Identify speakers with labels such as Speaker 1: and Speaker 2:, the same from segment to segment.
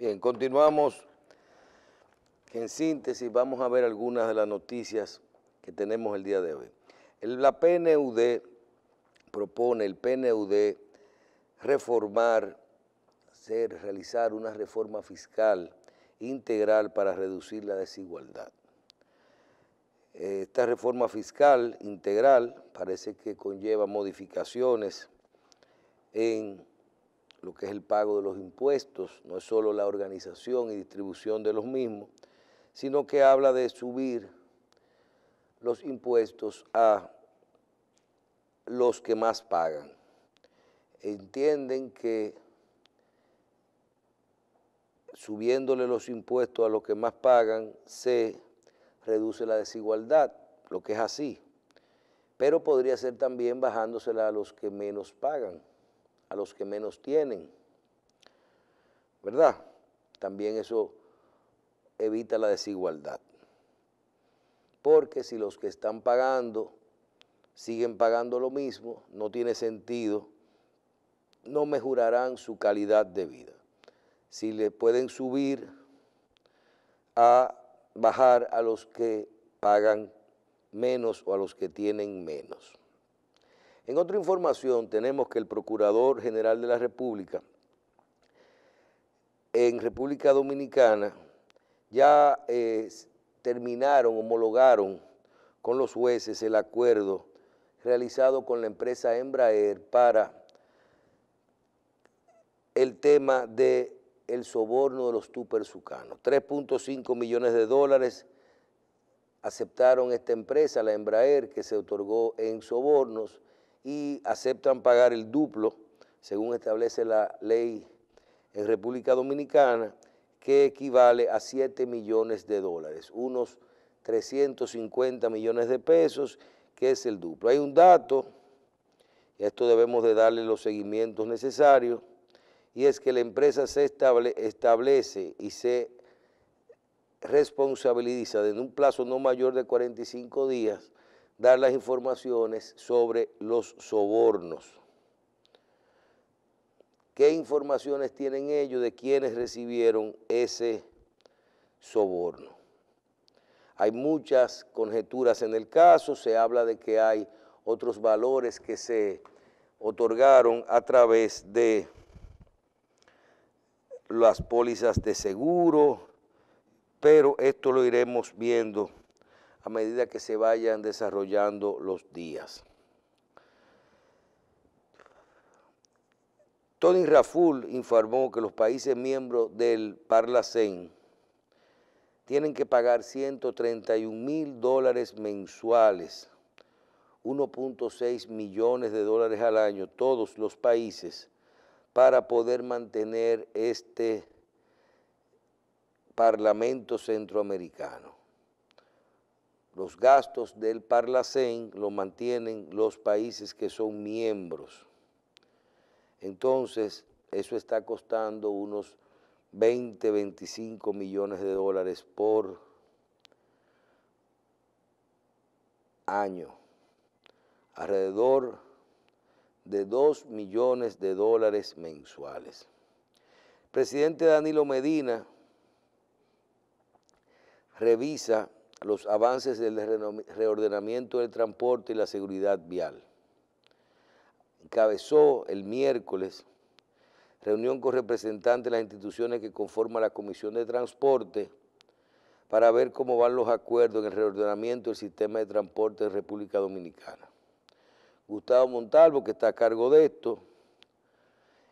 Speaker 1: Bien, continuamos. En síntesis, vamos a ver algunas de las noticias que tenemos el día de hoy. la PNUD propone, el PNUD, reformar, realizar una reforma fiscal integral para reducir la desigualdad. Esta reforma fiscal integral parece que conlleva modificaciones en lo que es el pago de los impuestos, no es solo la organización y distribución de los mismos, sino que habla de subir los impuestos a los que más pagan. Entienden que subiéndole los impuestos a los que más pagan se reduce la desigualdad, lo que es así, pero podría ser también bajándosela a los que menos pagan a los que menos tienen. ¿Verdad? También eso evita la desigualdad. Porque si los que están pagando siguen pagando lo mismo, no tiene sentido, no mejorarán su calidad de vida. Si le pueden subir a bajar a los que pagan menos o a los que tienen menos. En otra información tenemos que el Procurador General de la República en República Dominicana ya eh, terminaron, homologaron con los jueces el acuerdo realizado con la empresa Embraer para el tema del soborno de los tupersucanos. 3.5 millones de dólares aceptaron esta empresa, la Embraer, que se otorgó en sobornos y aceptan pagar el duplo, según establece la ley en República Dominicana, que equivale a 7 millones de dólares, unos 350 millones de pesos, que es el duplo. Hay un dato, y esto debemos de darle los seguimientos necesarios, y es que la empresa se establece y se responsabiliza en un plazo no mayor de 45 días dar las informaciones sobre los sobornos. ¿Qué informaciones tienen ellos de quienes recibieron ese soborno? Hay muchas conjeturas en el caso, se habla de que hay otros valores que se otorgaron a través de las pólizas de seguro, pero esto lo iremos viendo a medida que se vayan desarrollando los días. Tony Raful informó que los países miembros del Parlacén tienen que pagar 131 mil dólares mensuales, 1.6 millones de dólares al año, todos los países, para poder mantener este Parlamento Centroamericano. Los gastos del Parlacén lo mantienen los países que son miembros. Entonces, eso está costando unos 20, 25 millones de dólares por año. Alrededor de 2 millones de dólares mensuales. presidente Danilo Medina revisa los avances del reordenamiento del transporte y la seguridad vial. Encabezó el miércoles reunión con representantes de las instituciones que conforman la Comisión de Transporte para ver cómo van los acuerdos en el reordenamiento del sistema de transporte de República Dominicana. Gustavo Montalvo, que está a cargo de esto,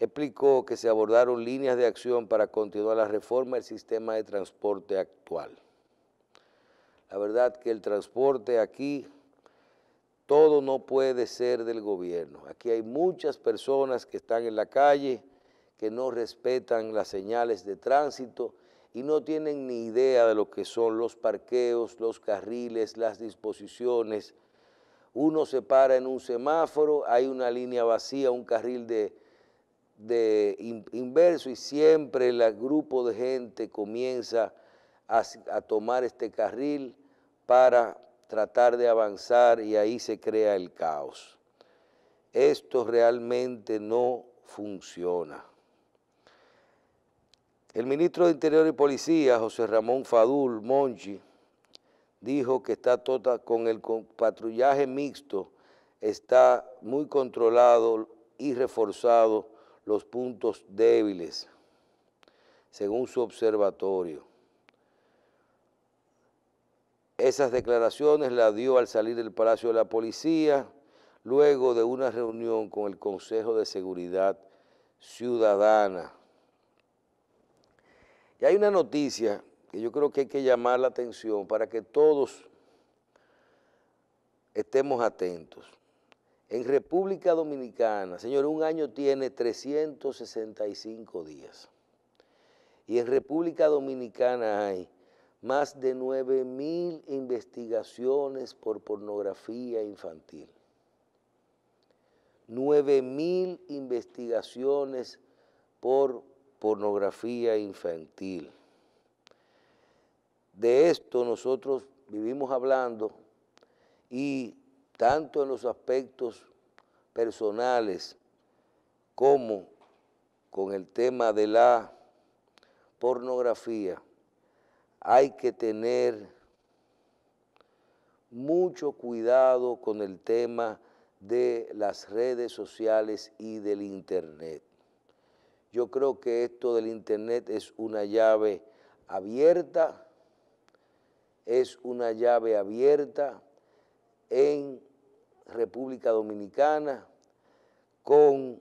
Speaker 1: explicó que se abordaron líneas de acción para continuar la reforma del sistema de transporte actual. La verdad que el transporte aquí, todo no puede ser del gobierno. Aquí hay muchas personas que están en la calle, que no respetan las señales de tránsito y no tienen ni idea de lo que son los parqueos, los carriles, las disposiciones. Uno se para en un semáforo, hay una línea vacía, un carril de, inverso y siempre el grupo de gente comienza a tomar este carril para tratar de avanzar y ahí se crea el caos. Esto realmente no funciona. El ministro de Interior y Policía, José Ramón Fadul Monchi, dijo que está tota, con el patrullaje mixto, está muy controlado y reforzado los puntos débiles, según su observatorio. Esas declaraciones las dio al salir del Palacio de la Policía, luego de una reunión con el Consejo de Seguridad Ciudadana. Y hay una noticia que yo creo que hay que llamar la atención para que todos estemos atentos. En República Dominicana, señor, un año tiene 365 días. Y en República Dominicana hay más de 9.000 investigaciones por pornografía infantil. 9.000 investigaciones por pornografía infantil. De esto nosotros vivimos hablando y tanto en los aspectos personales como con el tema de la pornografía, hay que tener mucho cuidado con el tema de las redes sociales y del Internet. Yo creo que esto del Internet es una llave abierta, es una llave abierta en República Dominicana con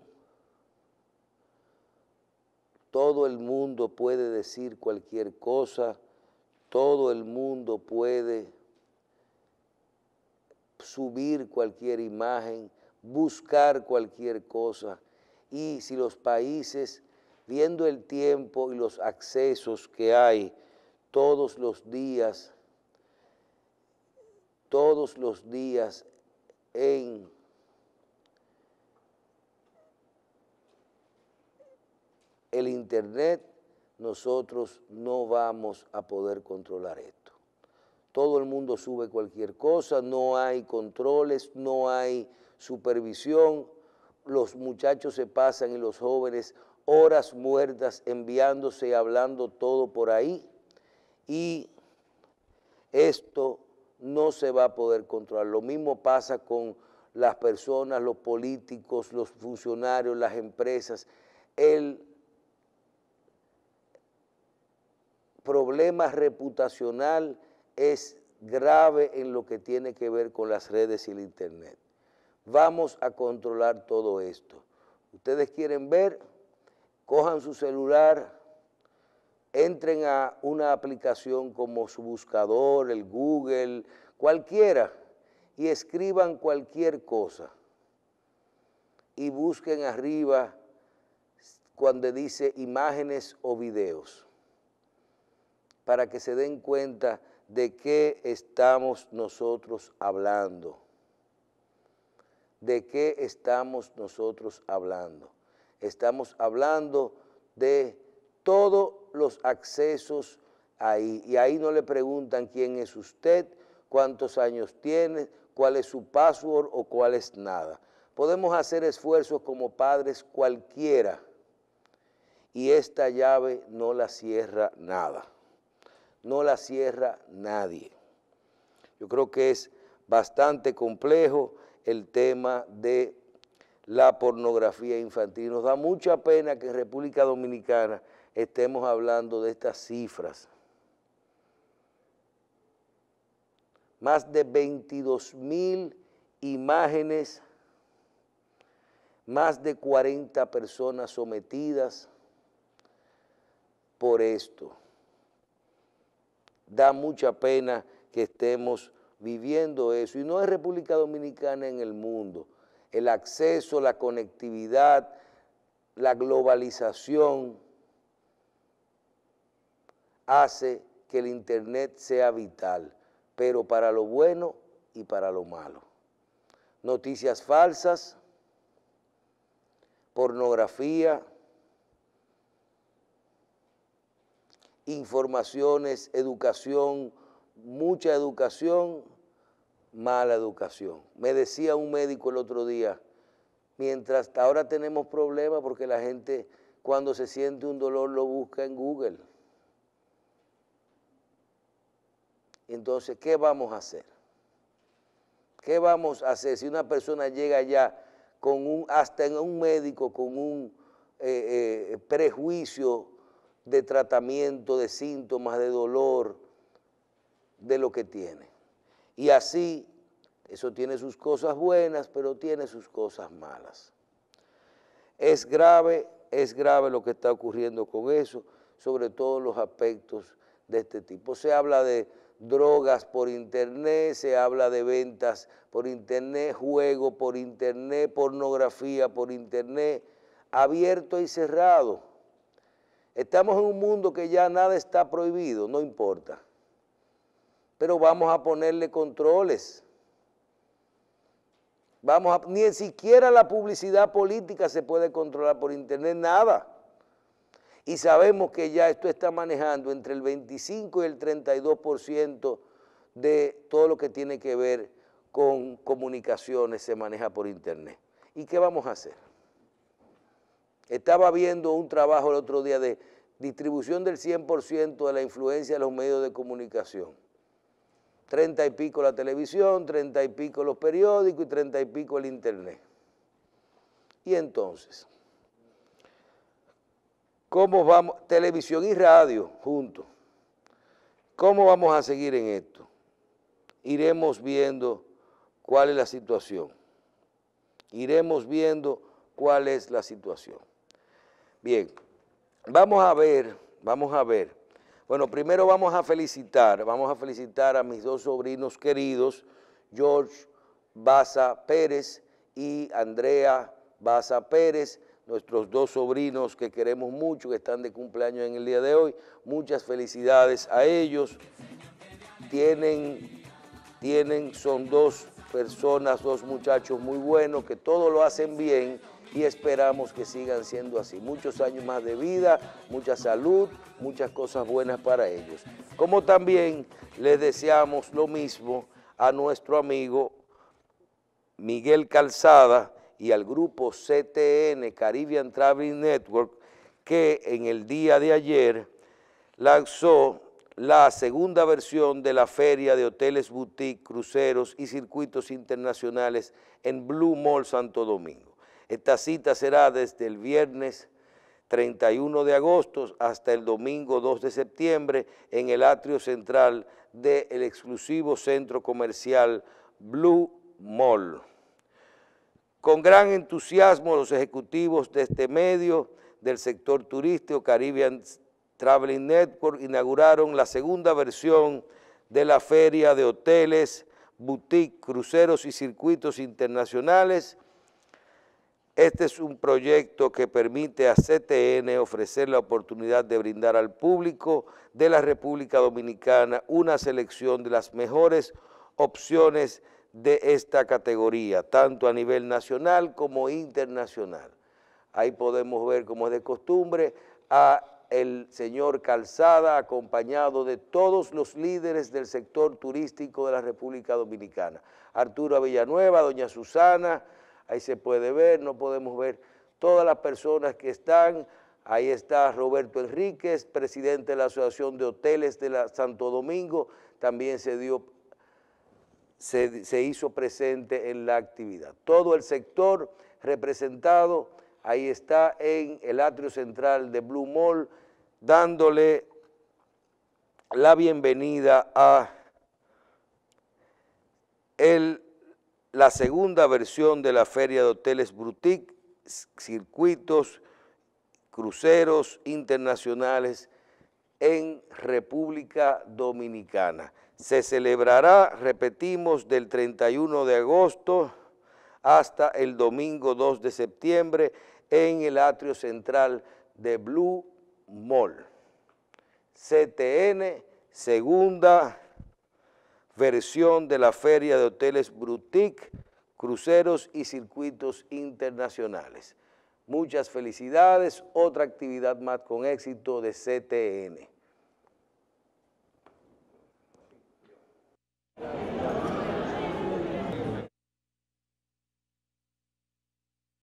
Speaker 1: todo el mundo puede decir cualquier cosa, todo el mundo puede subir cualquier imagen, buscar cualquier cosa. Y si los países, viendo el tiempo y los accesos que hay todos los días, todos los días en el Internet, nosotros no vamos a poder controlar esto. Todo el mundo sube cualquier cosa, no hay controles, no hay supervisión, los muchachos se pasan y los jóvenes horas muertas enviándose, hablando todo por ahí y esto no se va a poder controlar. Lo mismo pasa con las personas, los políticos, los funcionarios, las empresas. El problema reputacional es grave en lo que tiene que ver con las redes y el Internet. Vamos a controlar todo esto. Ustedes quieren ver, cojan su celular, entren a una aplicación como su buscador, el Google, cualquiera, y escriban cualquier cosa. Y busquen arriba cuando dice imágenes o videos para que se den cuenta de qué estamos nosotros hablando. ¿De qué estamos nosotros hablando? Estamos hablando de todos los accesos ahí. Y ahí no le preguntan quién es usted, cuántos años tiene, cuál es su password o cuál es nada. Podemos hacer esfuerzos como padres cualquiera y esta llave no la cierra nada no la cierra nadie. Yo creo que es bastante complejo el tema de la pornografía infantil. Nos da mucha pena que en República Dominicana estemos hablando de estas cifras. Más de 22 mil imágenes, más de 40 personas sometidas por esto da mucha pena que estemos viviendo eso. Y no es República Dominicana en el mundo. El acceso, la conectividad, la globalización hace que el Internet sea vital, pero para lo bueno y para lo malo. Noticias falsas, pornografía, informaciones, educación, mucha educación, mala educación. Me decía un médico el otro día, mientras ahora tenemos problemas porque la gente cuando se siente un dolor lo busca en Google. Entonces, ¿qué vamos a hacer? ¿Qué vamos a hacer si una persona llega ya con un, hasta en un médico con un eh, eh, prejuicio de tratamiento de síntomas, de dolor, de lo que tiene. Y así, eso tiene sus cosas buenas, pero tiene sus cosas malas. Es grave, es grave lo que está ocurriendo con eso, sobre todo los aspectos de este tipo. Se habla de drogas por internet, se habla de ventas por internet, juego por internet, pornografía por internet, abierto y cerrado Estamos en un mundo que ya nada está prohibido, no importa. Pero vamos a ponerle controles. Vamos a, ni siquiera la publicidad política se puede controlar por internet, nada. Y sabemos que ya esto está manejando entre el 25 y el 32% de todo lo que tiene que ver con comunicaciones se maneja por internet. ¿Y qué vamos a hacer? Estaba viendo un trabajo el otro día de distribución del 100% de la influencia de los medios de comunicación. Treinta y pico la televisión, treinta y pico los periódicos y treinta y pico el internet. Y entonces, ¿cómo vamos? Televisión y radio juntos. ¿Cómo vamos a seguir en esto? Iremos viendo cuál es la situación. Iremos viendo cuál es la situación. Bien, vamos a ver, vamos a ver. Bueno, primero vamos a felicitar, vamos a felicitar a mis dos sobrinos queridos, George Baza Pérez y Andrea Baza Pérez, nuestros dos sobrinos que queremos mucho, que están de cumpleaños en el día de hoy. Muchas felicidades a ellos. Tienen, tienen, son dos personas, dos muchachos muy buenos, que todo lo hacen bien y esperamos que sigan siendo así. Muchos años más de vida, mucha salud, muchas cosas buenas para ellos. Como también les deseamos lo mismo a nuestro amigo Miguel Calzada y al grupo CTN, Caribbean Traveling Network, que en el día de ayer lanzó la segunda versión de la feria de hoteles boutique, cruceros y circuitos internacionales en Blue Mall Santo Domingo. Esta cita será desde el viernes 31 de agosto hasta el domingo 2 de septiembre en el atrio central del exclusivo centro comercial Blue Mall. Con gran entusiasmo los ejecutivos de este medio del sector turístico Caribbean Traveling Network inauguraron la segunda versión de la feria de hoteles, boutiques, cruceros y circuitos internacionales este es un proyecto que permite a CTN ofrecer la oportunidad de brindar al público de la República Dominicana una selección de las mejores opciones de esta categoría, tanto a nivel nacional como internacional. Ahí podemos ver, como es de costumbre, a el señor Calzada, acompañado de todos los líderes del sector turístico de la República Dominicana. Arturo Villanueva, doña Susana, ahí se puede ver, no podemos ver todas las personas que están. Ahí está Roberto Enríquez, presidente de la Asociación de Hoteles de Santo Domingo, también se, dio, se hizo presente en la actividad. Todo el sector representado, ahí está en el atrio central de Blue Mall, dándole la bienvenida a el la segunda versión de la Feria de Hoteles Boutique, circuitos, cruceros internacionales en República Dominicana. Se celebrará, repetimos, del 31 de agosto hasta el domingo 2 de septiembre en el atrio central de Blue Mall. CTN, segunda versión de la feria de hoteles boutique, cruceros y circuitos internacionales. Muchas felicidades, otra actividad más con éxito de CTN.